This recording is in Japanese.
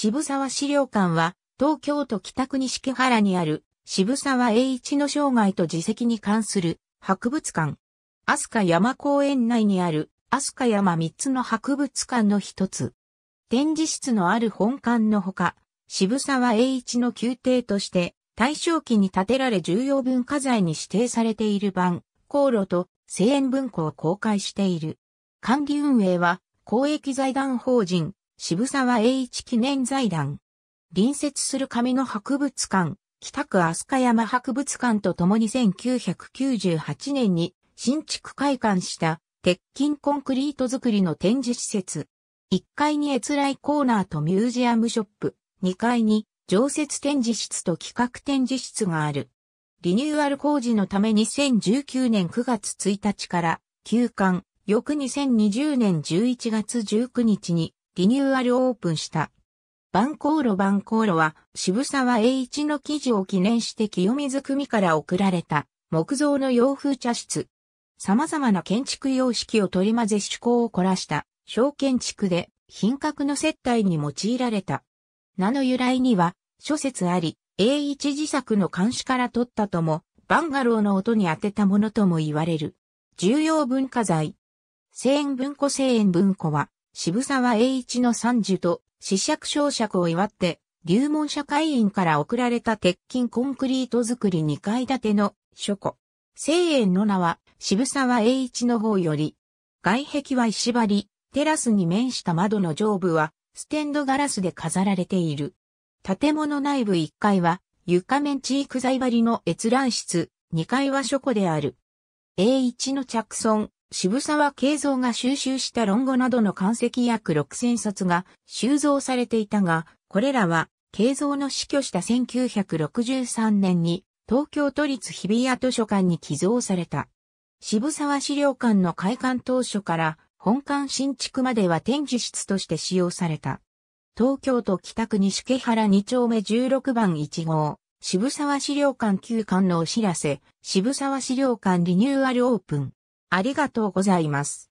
渋沢資料館は、東京都北区錦原にある、渋沢栄一の生涯と自責に関する博物館。飛鳥山公園内にある、飛鳥山三つの博物館の一つ。展示室のある本館のほか、渋沢栄一の宮廷として、大正期に建てられ重要文化財に指定されている版、航路と声援文庫を公開している。管理運営は、公益財団法人、渋沢栄一記念財団。隣接する紙の博物館、北区飛鳥山博物館とともに1998年に新築開館した鉄筋コンクリート作りの展示施設。1階に閲来コーナーとミュージアムショップ、2階に常設展示室と企画展示室がある。リニューアル工事のため2019年9月1日から休館、翌2020年11月19日にリニューアルオープンした。万光路万光路は渋沢栄一の記事を記念して清水組から贈られた木造の洋風茶室。様々な建築様式を取り混ぜ趣向を凝らした小建築で品格の接待に用いられた。名の由来には諸説あり、栄一自作の監視から取ったとも、バンガローの音に当てたものとも言われる。重要文化財。声援文庫声援文庫は、渋沢栄一の三樹と死釈小釈を祝って、流門社会員から送られた鉄筋コンクリート作り2階建ての書庫。聖園の名は渋沢栄一の方より、外壁は石張り、テラスに面した窓の上部はステンドガラスで飾られている。建物内部1階は床面チーク材張りの閲覧室、2階は書庫である。栄一の着村、渋沢慶三が収集した論語などの漢籍約6000冊が収蔵されていたが、これらは慶三の死去した1963年に東京都立日比谷図書館に寄贈された。渋沢資料館の開館当初から本館新築までは展示室として使用された。東京都北区西毛原2丁目16番1号、渋沢資料館旧館のお知らせ、渋沢資料館リニューアルオープン。ありがとうございます。